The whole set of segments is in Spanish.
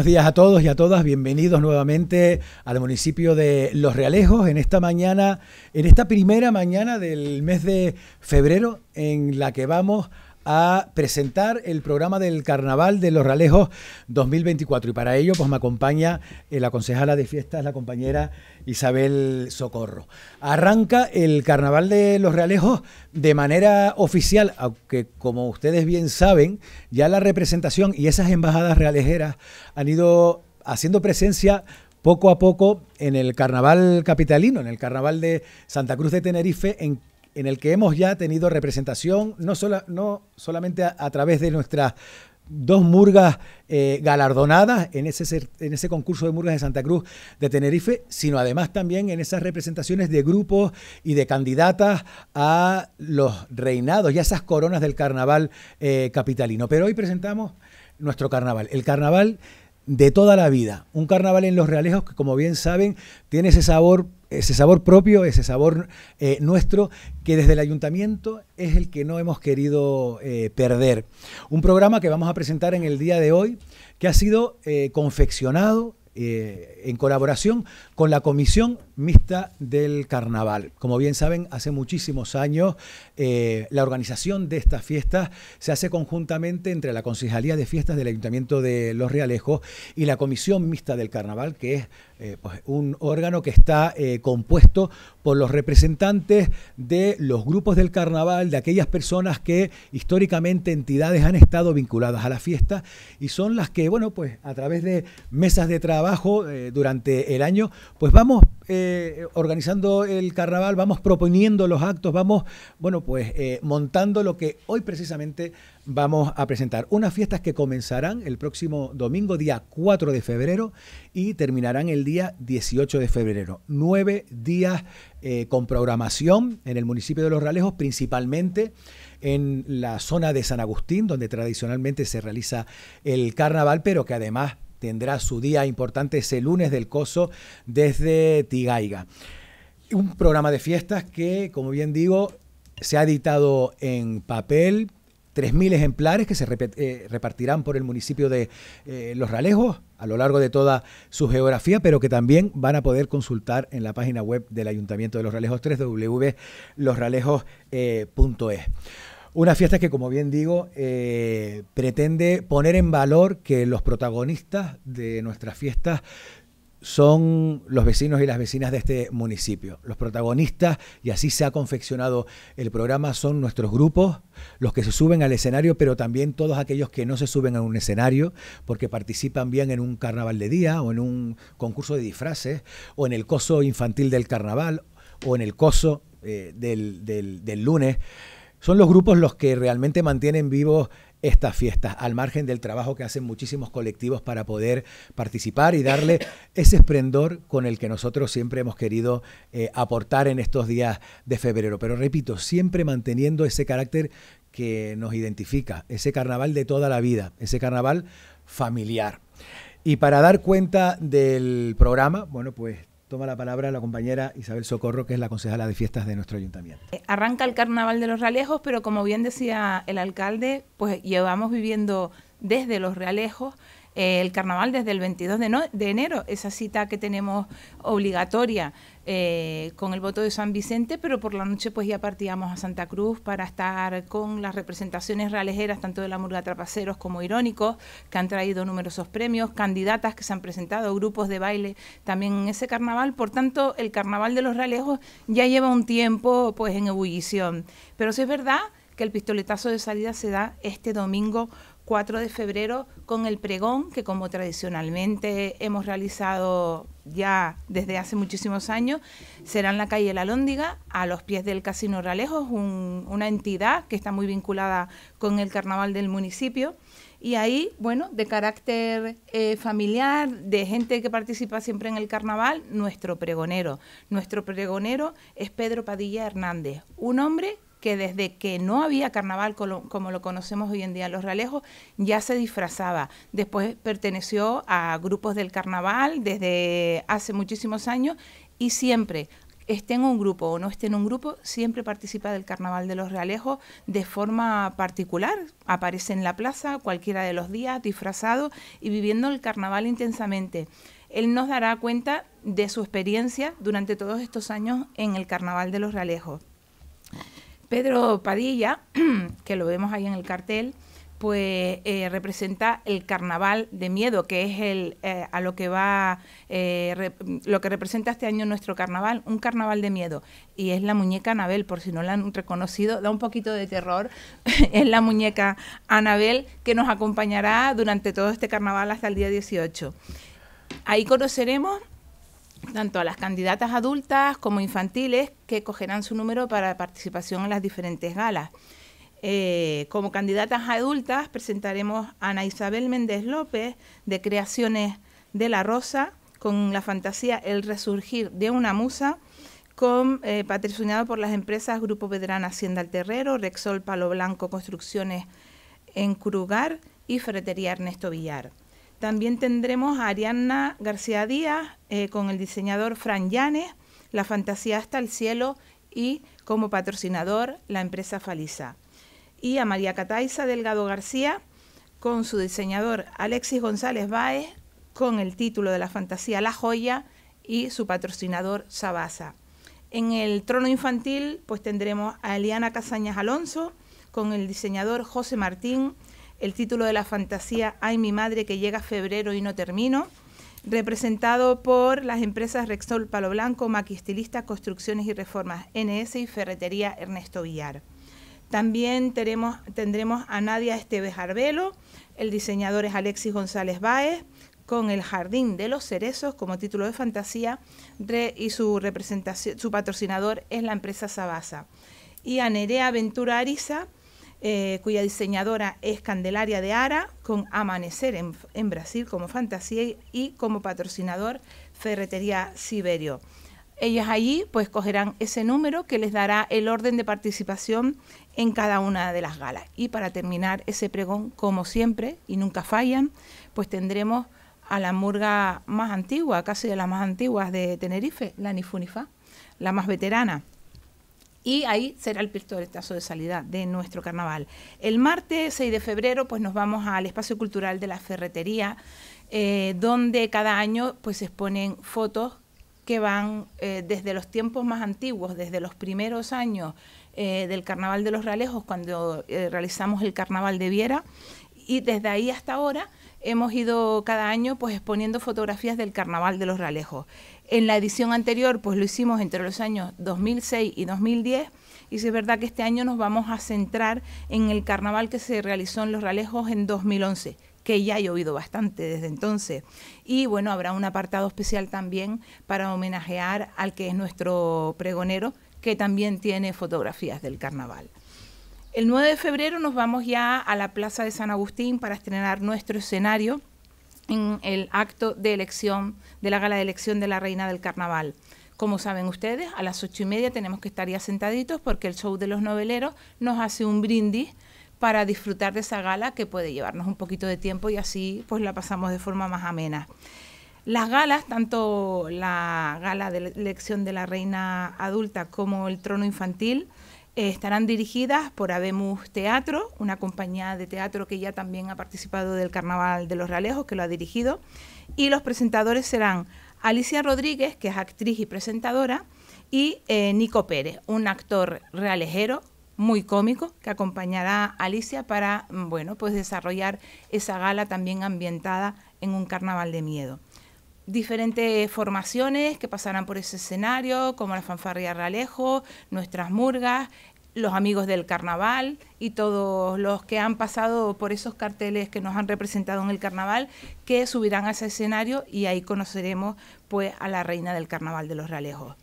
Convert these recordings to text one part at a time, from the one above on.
buenos días a todos y a todas. Bienvenidos nuevamente al municipio de Los Realejos en esta mañana, en esta primera mañana del mes de febrero en la que vamos a presentar el programa del Carnaval de los Ralejos 2024. Y para ello, pues me acompaña eh, la concejala de fiestas, la compañera Isabel Socorro. Arranca el Carnaval de los Ralejos de manera oficial, aunque como ustedes bien saben, ya la representación y esas embajadas realejeras han ido haciendo presencia poco a poco en el carnaval capitalino, en el carnaval de Santa Cruz de Tenerife, en en el que hemos ya tenido representación, no, no solamente a, través de nuestras dos murgas eh, galardonadas en ese, en ese concurso de murgas de Santa Cruz de Tenerife, sino además también en esas representaciones de grupos y de candidatas a los reinados y a esas coronas del carnaval eh, capitalino. Pero hoy presentamos nuestro carnaval, el carnaval de toda la vida. Un carnaval en Los Realejos que, como bien saben, tiene ese sabor, ese sabor propio, ese sabor eh, nuestro, que desde el ayuntamiento es el que no hemos querido eh, perder. Un programa que vamos a presentar en el día de hoy, que ha sido eh, confeccionado en colaboración con la Comisión mixta del carnaval. Como bien saben, hace muchísimos años eh, la organización de estas fiestas se hace conjuntamente entre la Concejalía de Fiestas del Ayuntamiento de Los Realejos y la Comisión Mixta del Carnaval, que es eh, pues, un órgano que está eh, compuesto por los representantes de los grupos del carnaval, de aquellas personas que históricamente entidades han estado vinculadas a la fiesta y son las que, bueno, pues a través de mesas de trabajo durante el año, pues vamos... Eh, organizando el carnaval, vamos proponiendo los actos, vamos, bueno, pues eh, montando lo que hoy precisamente vamos a presentar. Unas fiestas que comenzarán el próximo domingo, día 4 de febrero, y terminarán el día 18 de febrero. Nueve días eh, con programación en el municipio de Los ralejos principalmente en la zona de San Agustín, donde tradicionalmente se realiza el carnaval, pero que además tendrá su día importante ese lunes del Coso desde Tigaiga. Un programa de fiestas que, como bien digo, se ha editado en papel, 3.000 ejemplares que se eh, repartirán por el municipio de eh, Los Ralejos a lo largo de toda su geografía, pero que también van a poder consultar en la página web del Ayuntamiento de Los Ralejos, www.losralejos.es. Eh, una fiesta que, como bien digo, eh, pretende poner en valor que los protagonistas de nuestras fiestas son los vecinos y las vecinas de este municipio. Los protagonistas, y así se ha confeccionado el programa, son nuestros grupos, los que se suben al escenario, pero también todos aquellos que no se suben a un escenario porque participan bien en un carnaval de día o en un concurso de disfraces o en el coso infantil del carnaval o en el coso eh, del, del lunes son los grupos los que realmente mantienen vivos estas fiestas, al margen del trabajo que hacen muchísimos colectivos para poder participar y darle ese esplendor con el que nosotros siempre hemos querido eh, aportar en estos días de febrero. Pero repito, siempre manteniendo ese carácter que nos identifica, ese carnaval de toda la vida, ese carnaval familiar. Y para dar cuenta del programa, bueno, pues Toma la palabra la compañera Isabel Socorro, que es la concejala de fiestas de nuestro ayuntamiento. Eh, arranca el carnaval de los realejos, pero como bien decía el alcalde, pues llevamos viviendo desde los realejos eh, el carnaval desde el 22 de, enero, esa cita que tenemos obligatoria eh, con el voto de San Vicente, pero por la noche pues ya partíamos a Santa Cruz para estar con las representaciones realejeras, tanto de la Murga Trapaceros como Irónicos, que han traído numerosos premios, candidatas que se han presentado, grupos de baile también en ese carnaval. Por tanto, el carnaval de los realejos ya lleva un tiempo pues en ebullición. Pero si es verdad que el pistoletazo de salida se da este domingo 4 de febrero con el pregón, que como tradicionalmente hemos realizado ya desde hace muchísimos años, será en la calle La Lóndiga, a los pies del Casino Ralejos, una entidad que está muy vinculada con el carnaval del municipio. Y ahí, bueno, de carácter eh, familiar, de gente que participa siempre en el carnaval, nuestro pregonero. Nuestro pregonero es Pedro Padilla Hernández, un hombre que desde que no había carnaval como, lo conocemos hoy en día en los realejos, ya se disfrazaba. Después perteneció a grupos del carnaval desde hace muchísimos años y siempre esté en un grupo o no esté en un grupo, siempre participa del Carnaval de los Realejos de forma particular. Aparece en la plaza cualquiera de los días, disfrazado y viviendo el carnaval intensamente. Él nos dará cuenta de su experiencia durante todos estos años en el Carnaval de los Realejos. Pedro Padilla, que lo vemos ahí en el cartel, pues eh, representa el carnaval de miedo, que es el eh, a lo que va eh, lo que representa este año nuestro carnaval, un carnaval de miedo y es la muñeca Anabel, por si no la han reconocido, da un poquito de terror, es la muñeca Anabel que nos acompañará durante todo este carnaval hasta el día 18. Ahí conoceremos tanto a las candidatas adultas como infantiles que cogerán su número para participación en las diferentes galas. Eh, como candidatas adultas presentaremos a Ana Isabel Méndez López de Creaciones de la Rosa con la fantasía El Resurgir de una Musa, con, eh, patrocinado por las empresas Grupo Pedrana Hacienda al Terrero, Rexol Palo Blanco Construcciones en Crugar y Ferretería Ernesto Villar. También tendremos a Arianna García Díaz eh, con el diseñador Fran Llanes, La Fantasía hasta el Cielo y como patrocinador la empresa Faliza. Y a María Cataisa Delgado García con su diseñador Alexis González Báez con el título de la fantasía La Joya y su patrocinador Sabasa. En el trono infantil pues tendremos a Eliana Casañas Alonso con el diseñador José Martín el título de la fantasía Ay mi madre que llega febrero y no termino, representado por las empresas Rexol Palo Blanco, Maquistilista, Construcciones y Reformas NS y Ferretería Ernesto Villar. También tendremos a Nadia Esteves Arbelo, el diseñador es Alexis González Báez, con El Jardín de los Cerezos como título de fantasía y su, patrocinador es la empresa Sabaza. Y a Nerea Ventura Ariza, eh, cuya diseñadora es Candelaria de Ara, con Amanecer en, Brasil como fantasía y, como patrocinador Ferretería Siberio. Ellas allí pues cogerán ese número que les dará el orden de participación en cada una de las galas. Y para terminar ese pregón, como siempre, y nunca fallan, pues tendremos a la murga más antigua, casi de las más antiguas de Tenerife, la Nifunifa, la más veterana y ahí será el pistoletazo de salida de nuestro carnaval. El martes 6 de febrero pues nos vamos al espacio cultural de la ferretería, eh, donde cada año pues se exponen fotos que van eh, desde los tiempos más antiguos, desde los primeros años eh, del Carnaval de los Realejos, cuando realizamos el Carnaval de Viera, y desde ahí hasta ahora hemos ido cada año pues exponiendo fotografías del Carnaval de los Realejos. En la edición anterior, pues lo hicimos entre los años 2006 y 2010. Y si es verdad que este año nos vamos a centrar en el carnaval que se realizó en Los Ralejos en 2011, que ya ha llovido bastante desde entonces. Y bueno, habrá un apartado especial también para homenajear al que es nuestro pregonero, que también tiene fotografías del carnaval. El 9 de febrero nos vamos ya a la Plaza de San Agustín para estrenar nuestro escenario en el acto de elección, de la gala de elección de la reina del carnaval. Como saben ustedes, a las ocho y media tenemos que estar ya sentaditos porque el show de los noveleros nos hace un brindis para disfrutar de esa gala que puede llevarnos un poquito de tiempo y así pues la pasamos de forma más amena. Las galas, tanto la gala de elección de la reina adulta como el trono infantil, eh, estarán dirigidas por Abemus Teatro, una compañía de teatro que ya también ha participado del Carnaval de los Realejos, que lo ha dirigido. Y los presentadores serán Alicia Rodríguez, que es actriz y presentadora, y eh, Nico Pérez, un actor realejero muy cómico que acompañará a Alicia para mm, bueno, pues desarrollar esa gala también ambientada en un carnaval de miedo diferentes formaciones que pasarán por ese escenario, como la fanfarria Ralejo, nuestras murgas, los amigos del carnaval y todos los que han pasado por esos carteles que nos han representado en el carnaval, que subirán a ese escenario y ahí conoceremos pues a la reina del carnaval de los Ralejos.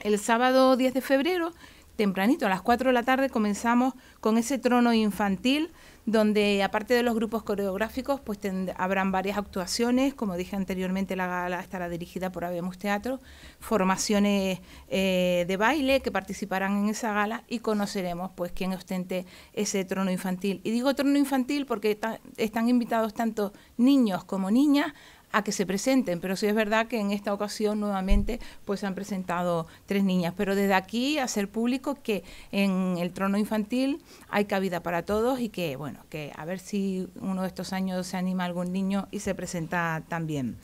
El sábado 10 de febrero tempranito, a las 4 de la tarde comenzamos con ese trono infantil donde aparte de los grupos coreográficos, pues habrán varias actuaciones, como dije anteriormente, la gala estará dirigida por Habemos Teatro, formaciones eh, de baile que participarán en esa gala y conoceremos pues quién ostente ese trono infantil. Y digo trono infantil porque están invitados tanto niños como niñas a que se presenten, pero sí es verdad que en esta ocasión nuevamente pues se han presentado tres niñas. Pero desde aquí hacer público que en el trono infantil hay cabida para todos y que bueno, que a ver si uno de estos años se anima algún niño y se presenta también.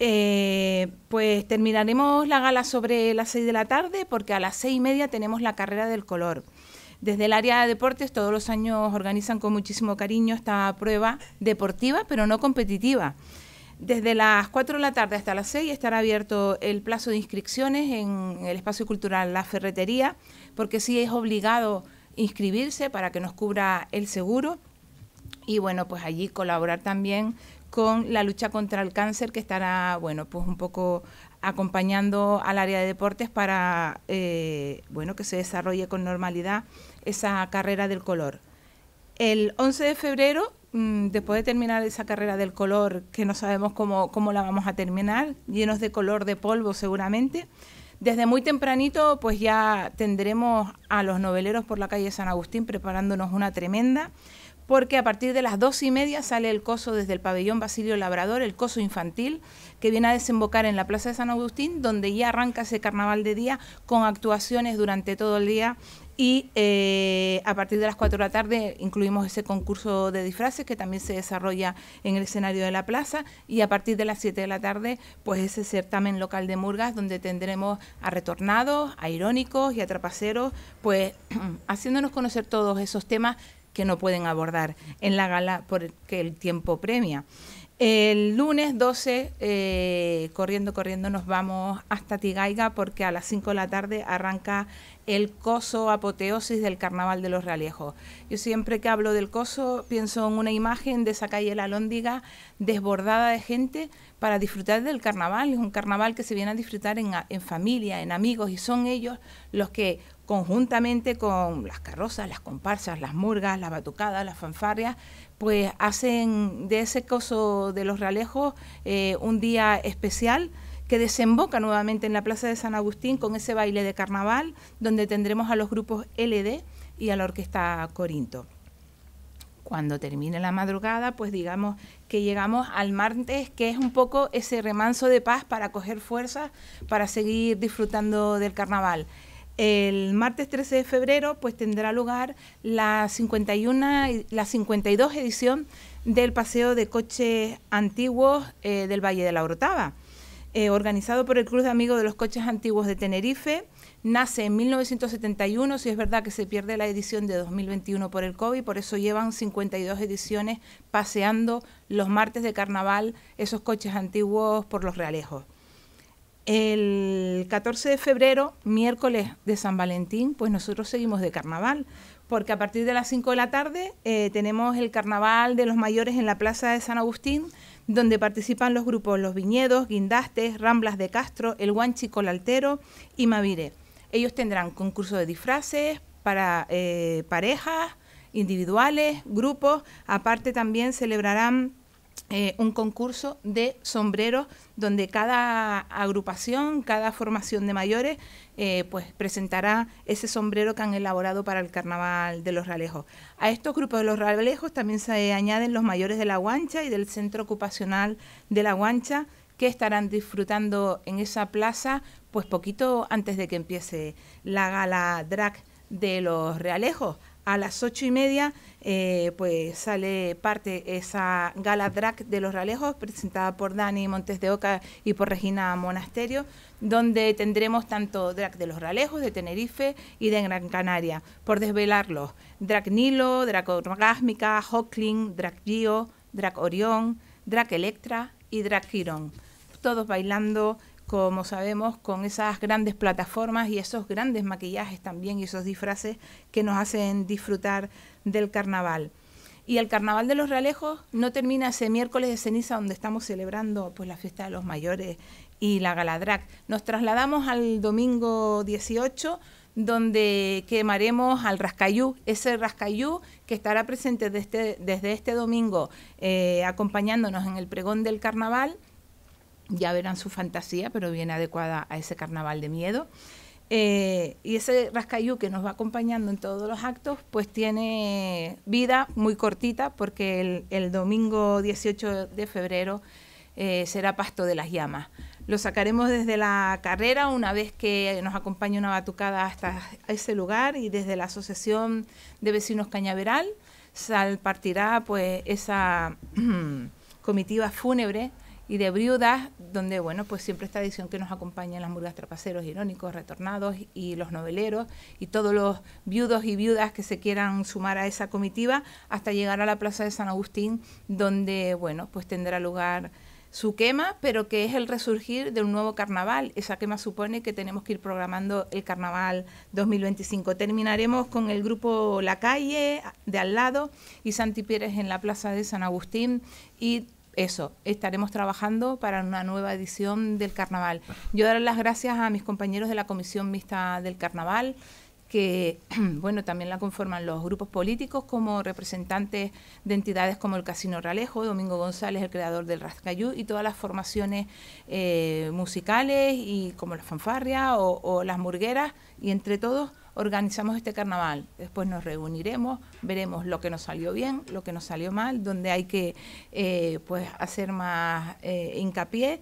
Eh, pues terminaremos la gala sobre las seis de la tarde porque a las seis y media tenemos la carrera del color. Desde el área de deportes todos los años organizan con muchísimo cariño esta prueba deportiva, pero no competitiva. Desde las 4 de la tarde hasta las 6 estará abierto el plazo de inscripciones en el espacio cultural La Ferretería, porque sí es obligado inscribirse para que nos cubra el seguro y bueno, pues allí colaborar también con la lucha contra el cáncer que estará, bueno, pues un poco acompañando al área de deportes para, eh, bueno, que se desarrolle con normalidad esa carrera del color. El 11 de febrero Mm, después de terminar esa carrera del color, que no sabemos cómo, la vamos a terminar, llenos de color de polvo seguramente, desde muy tempranito pues ya tendremos a los noveleros por la calle San Agustín preparándonos una tremenda, porque a partir de las dos y media sale el coso desde el pabellón Basilio Labrador, el coso infantil, que viene a desembocar en la Plaza de San Agustín, donde ya arranca ese carnaval de día con actuaciones durante todo el día y eh, a partir de las 4 de la tarde incluimos ese concurso de disfraces que también se desarrolla en el escenario de la plaza y a partir de las 7 de la tarde pues ese certamen local de Murgas donde tendremos a retornados, a irónicos y a trapaceros pues haciéndonos conocer todos esos temas que no pueden abordar en la gala porque el tiempo premia. El lunes 12, eh, corriendo, corriendo, nos vamos hasta Tigaiga porque a las 5 de la tarde arranca el coso apoteosis del Carnaval de los realejos. Yo siempre que hablo del coso pienso en una imagen de esa calle La Lóndiga desbordada de gente para disfrutar del carnaval. Es un carnaval que se viene a disfrutar en, en familia, en amigos y son ellos los que conjuntamente con las carrozas, las comparsas, las murgas, las batucadas, las fanfarrias, pues hacen de ese coso de los realejos eh, un día especial que desemboca nuevamente en la Plaza de San Agustín con ese baile de carnaval donde tendremos a los grupos LD y a la Orquesta Corinto. Cuando termine la madrugada, pues digamos que llegamos al martes, que es un poco ese remanso de paz para coger fuerzas, para seguir disfrutando del carnaval. El martes 13 de febrero pues tendrá lugar la 51 la 52 edición del paseo de coches antiguos eh, del Valle de la Orotava, eh, organizado por el Club de Amigos de los Coches Antiguos de Tenerife. Nace en 1971, si es verdad que se pierde la edición de 2021 por el COVID, por eso llevan 52 ediciones paseando los martes de carnaval esos coches antiguos por los realejos el 14 de febrero, miércoles de San Valentín, pues nosotros seguimos de carnaval, porque a partir de las 5 de la tarde eh, tenemos el carnaval de los mayores en la Plaza de San Agustín, donde participan los grupos Los Viñedos, Guindastes, Ramblas de Castro, El Guanchi Colaltero y Mavire. Ellos tendrán concurso de disfraces para eh, parejas, individuales, grupos, aparte también celebrarán eh, un concurso de sombreros donde cada agrupación, cada formación de mayores, eh, pues presentará ese sombrero que han elaborado para el carnaval de los realejos. A estos grupos de los realejos también se añaden los mayores de la Guancha y del Centro Ocupacional de la Guancha que estarán disfrutando en esa plaza pues poquito antes de que empiece la gala drag de los Realejos a las ocho y media eh, pues sale parte esa gala drag de los ralejos presentada por Dani Montes de Oca y por Regina Monasterio, donde tendremos tanto drag de los ralejos, de Tenerife y de Gran Canaria, por desvelarlos, drag Nilo, drag Orgásmica, Hockling, drag Gio, Drac Orión, Drac Electra y Drac Quirón, todos bailando como sabemos, con esas grandes plataformas y esos grandes maquillajes también y esos disfraces que nos hacen disfrutar del carnaval. Y el Carnaval de los Realejos no termina ese miércoles de ceniza donde estamos celebrando pues, la fiesta de los mayores y la Galadrac. Nos trasladamos al domingo 18 donde quemaremos al Rascayú, ese Rascayú que estará presente desde, este domingo eh, acompañándonos en el pregón del carnaval ya verán su fantasía, pero bien adecuada a ese carnaval de miedo. Eh, y ese rascayú que nos va acompañando en todos los actos, pues tiene vida muy cortita porque el, domingo 18 de febrero eh, será Pasto de las Llamas. Lo sacaremos desde la carrera una vez que nos acompañe una batucada hasta ese lugar y desde la Asociación de Vecinos Cañaveral sal, partirá pues esa comitiva fúnebre y de viudas, donde bueno, pues siempre esta edición que nos acompaña las murgas trapaceros, irónicos, retornados y los noveleros y todos los viudos y viudas que se quieran sumar a esa comitiva hasta llegar a la Plaza de San Agustín, donde bueno, pues tendrá lugar su quema, pero que es el resurgir de un nuevo carnaval. Esa quema supone que tenemos que ir programando el carnaval 2025. Terminaremos con el grupo La Calle de al lado y Santi Pérez en la Plaza de San Agustín y eso, estaremos trabajando para una nueva edición del carnaval. Yo daré las gracias a mis compañeros de la Comisión Mixta del Carnaval, que bueno, también la conforman los grupos políticos como representantes de entidades como el Casino Ralejo, Domingo González, el creador del Rascayú, y todas las formaciones eh, musicales, y como la fanfarria o, o las murgueras, y entre todos organizamos este carnaval. Después nos reuniremos, veremos lo que nos salió bien, lo que nos salió mal, donde hay que eh, pues hacer más eh, hincapié,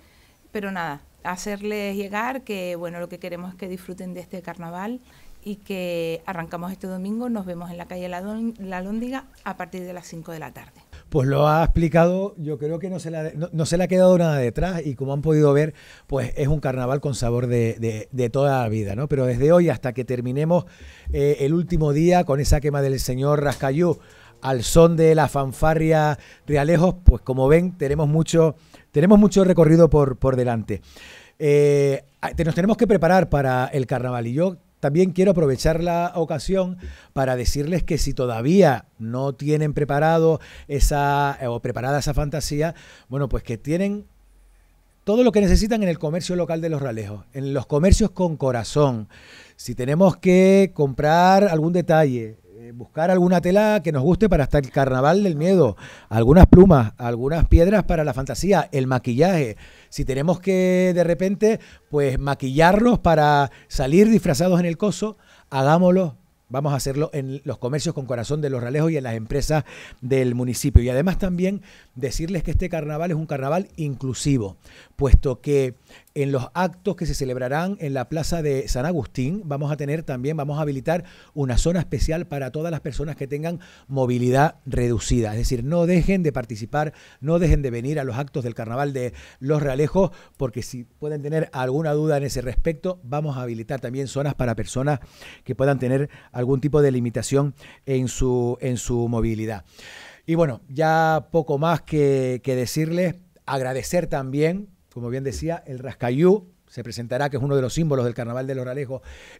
pero nada, hacerles llegar que bueno, lo que queremos es que disfruten de este carnaval y que arrancamos este domingo, nos vemos en la calle La, La Lóndiga a partir de las 5 de la tarde pues lo ha explicado, yo creo que no se, no, se le ha quedado nada detrás y como han podido ver, pues es un carnaval con sabor de, toda la vida, ¿no? Pero desde hoy hasta que terminemos eh, el último día con esa quema del señor Rascayú al son de la fanfarria Realejos, pues como ven, tenemos mucho, tenemos mucho recorrido por, por delante. Eh, nos tenemos que preparar para el carnaval y yo también quiero aprovechar la ocasión para decirles que si todavía no tienen preparado esa eh, o preparada esa fantasía, bueno, pues que tienen todo lo que necesitan en el comercio local de Los Ralejos, en los comercios con corazón. Si tenemos que comprar algún detalle, eh, buscar alguna tela que nos guste para hasta el carnaval del miedo, algunas plumas, algunas piedras para la fantasía, el maquillaje. Si tenemos que de repente pues maquillarnos para salir disfrazados en el coso, hagámoslo Vamos a hacerlo en los comercios con corazón de los Realejos y en las empresas del municipio. Y además también decirles que este carnaval es un carnaval inclusivo, puesto que en los actos que se celebrarán en la Plaza de San Agustín vamos a tener también, vamos a habilitar una zona especial para todas las personas que tengan movilidad reducida. Es decir, no dejen de participar, no dejen de venir a los actos del carnaval de los Realejos, porque si pueden tener alguna duda en ese respecto, vamos a habilitar también zonas para personas que puedan tener algún tipo de limitación en su, en su movilidad. Y bueno, ya poco más que, decirles, agradecer también, como bien decía, el Rascayú, se presentará, que es uno de los símbolos del Carnaval de los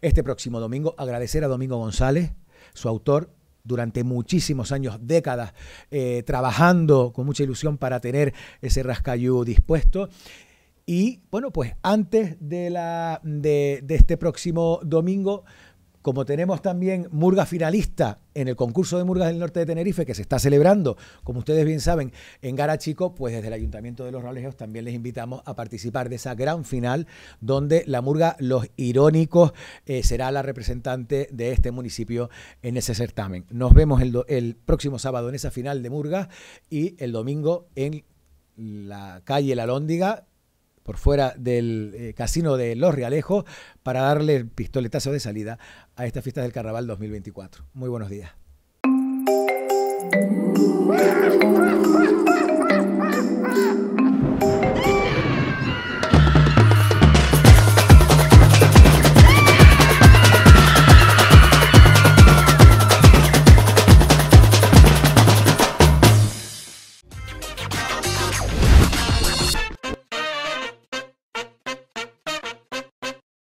este próximo domingo. Agradecer a Domingo González, su autor, durante muchísimos años, décadas, eh, trabajando con mucha ilusión para tener ese rascayú dispuesto. Y bueno, pues antes de, la, de este próximo domingo, como tenemos también Murga finalista en el concurso de Murgas del Norte de Tenerife, que se está celebrando, como ustedes bien saben, en Gara Chico, pues desde el Ayuntamiento de Los Rolejos también les invitamos a participar de esa gran final, donde la Murga Los Irónicos eh, será la representante de este municipio en ese certamen. Nos vemos el, el próximo sábado en esa final de Murga y el domingo en la calle La Lóndiga por fuera del eh, casino de Los Realejos para darle el pistoletazo de salida a esta fiesta del Carnaval 2024. Muy buenos días.